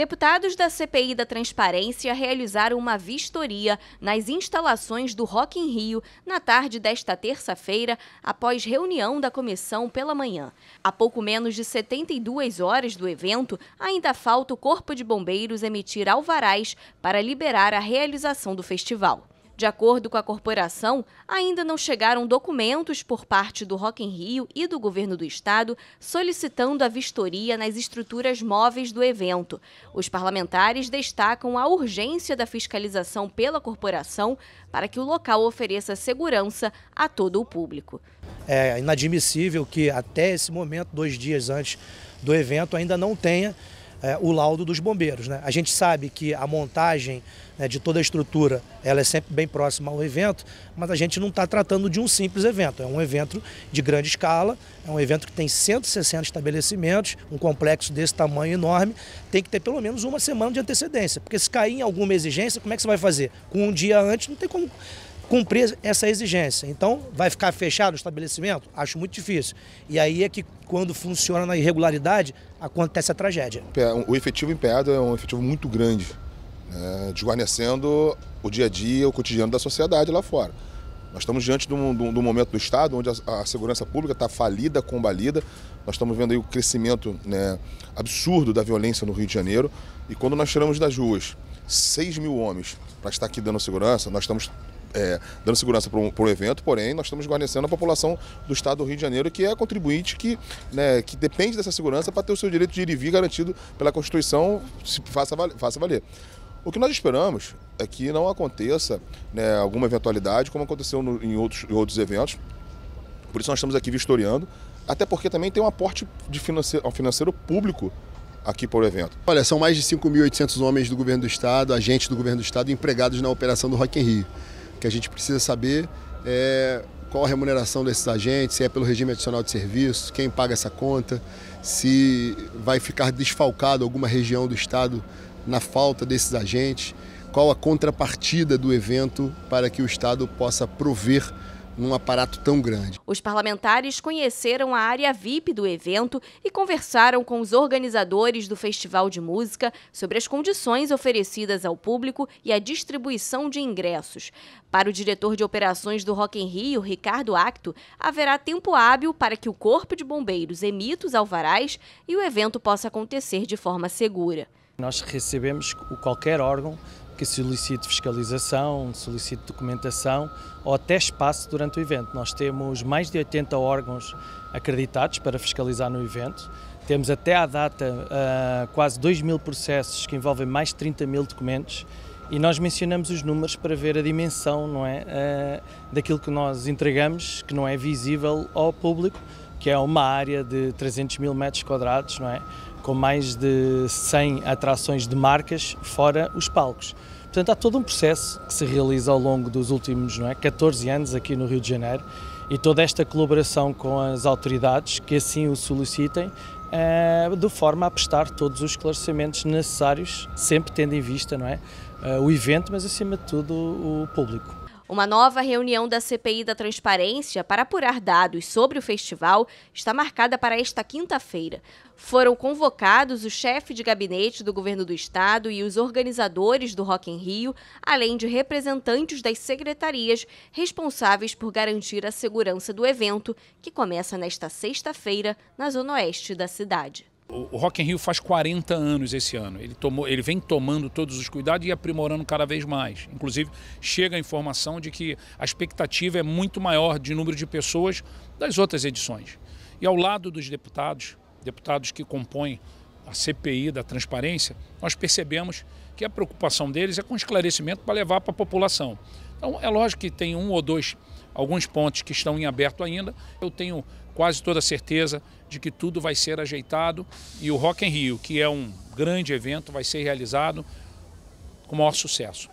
Deputados da CPI da Transparência realizaram uma vistoria nas instalações do Rock in Rio na tarde desta terça-feira, após reunião da comissão pela manhã. A pouco menos de 72 horas do evento, ainda falta o Corpo de Bombeiros emitir alvarás para liberar a realização do festival. De acordo com a corporação, ainda não chegaram documentos por parte do Rock in Rio e do governo do estado solicitando a vistoria nas estruturas móveis do evento. Os parlamentares destacam a urgência da fiscalização pela corporação para que o local ofereça segurança a todo o público. É inadmissível que até esse momento, dois dias antes do evento, ainda não tenha é, o laudo dos bombeiros. Né? A gente sabe que a montagem né, de toda a estrutura ela é sempre bem próxima ao evento, mas a gente não está tratando de um simples evento. É um evento de grande escala, é um evento que tem 160 estabelecimentos, um complexo desse tamanho enorme, tem que ter pelo menos uma semana de antecedência, porque se cair em alguma exigência, como é que você vai fazer? Com um dia antes, não tem como cumprir essa exigência. Então, vai ficar fechado o estabelecimento? Acho muito difícil. E aí é que, quando funciona na irregularidade, acontece a tragédia. O efetivo empregado é um efetivo muito grande, né? desguarnecendo o dia a dia, o cotidiano da sociedade lá fora. Nós estamos diante de um, de um, de um momento do Estado onde a, a segurança pública está falida, combalida. Nós estamos vendo aí o crescimento né, absurdo da violência no Rio de Janeiro. E quando nós tiramos das ruas 6 mil homens para estar aqui dando segurança, nós estamos é, dando segurança para um, evento, porém nós estamos guarnecendo a população do estado do Rio de Janeiro, que é contribuinte que, né, que depende dessa segurança para ter o seu direito de ir e vir garantido pela Constituição, se faça valer. Faça valer. O que nós esperamos é que não aconteça né, alguma eventualidade, como aconteceu no, em, outros, em outros eventos. Por isso nós estamos aqui vistoriando, até porque também tem um aporte de financeiro, financeiro público aqui para o evento. Olha, são mais de 5.800 homens do governo do estado, agentes do governo do estado empregados na operação do Rock in Rio que a gente precisa saber é qual a remuneração desses agentes, se é pelo regime adicional de serviço, quem paga essa conta, se vai ficar desfalcado alguma região do estado na falta desses agentes, qual a contrapartida do evento para que o estado possa prover num aparato tão grande. Os parlamentares conheceram a área VIP do evento e conversaram com os organizadores do Festival de Música sobre as condições oferecidas ao público e a distribuição de ingressos. Para o diretor de operações do Rock em Rio, Ricardo Acto, haverá tempo hábil para que o Corpo de Bombeiros emita os alvarás e o evento possa acontecer de forma segura. Nós recebemos qualquer órgão que solicite fiscalização, solicite documentação ou até espaço durante o evento. Nós temos mais de 80 órgãos acreditados para fiscalizar no evento. Temos até à data uh, quase 2 mil processos que envolvem mais de 30 mil documentos e nós mencionamos os números para ver a dimensão não é, uh, daquilo que nós entregamos, que não é visível ao público, que é uma área de 300 mil metros quadrados, não é? com mais de 100 atrações de marcas, fora os palcos. Portanto, há todo um processo que se realiza ao longo dos últimos não é, 14 anos aqui no Rio de Janeiro e toda esta colaboração com as autoridades que assim o solicitem, eh, de forma a prestar todos os esclarecimentos necessários, sempre tendo em vista não é, eh, o evento, mas acima de tudo o público. Uma nova reunião da CPI da Transparência para apurar dados sobre o festival está marcada para esta quinta-feira. Foram convocados o chefe de gabinete do governo do estado e os organizadores do Rock in Rio, além de representantes das secretarias responsáveis por garantir a segurança do evento, que começa nesta sexta-feira na zona oeste da cidade o Rock in Rio faz 40 anos esse ano. Ele, tomou, ele vem tomando todos os cuidados e aprimorando cada vez mais. Inclusive, chega a informação de que a expectativa é muito maior de número de pessoas das outras edições. E ao lado dos deputados, deputados que compõem a CPI da transparência, nós percebemos que a preocupação deles é com esclarecimento para levar para a população. Então é lógico que tem um ou dois, alguns pontos que estão em aberto ainda. Eu tenho quase toda certeza de que tudo vai ser ajeitado e o Rock in Rio, que é um grande evento, vai ser realizado com maior sucesso.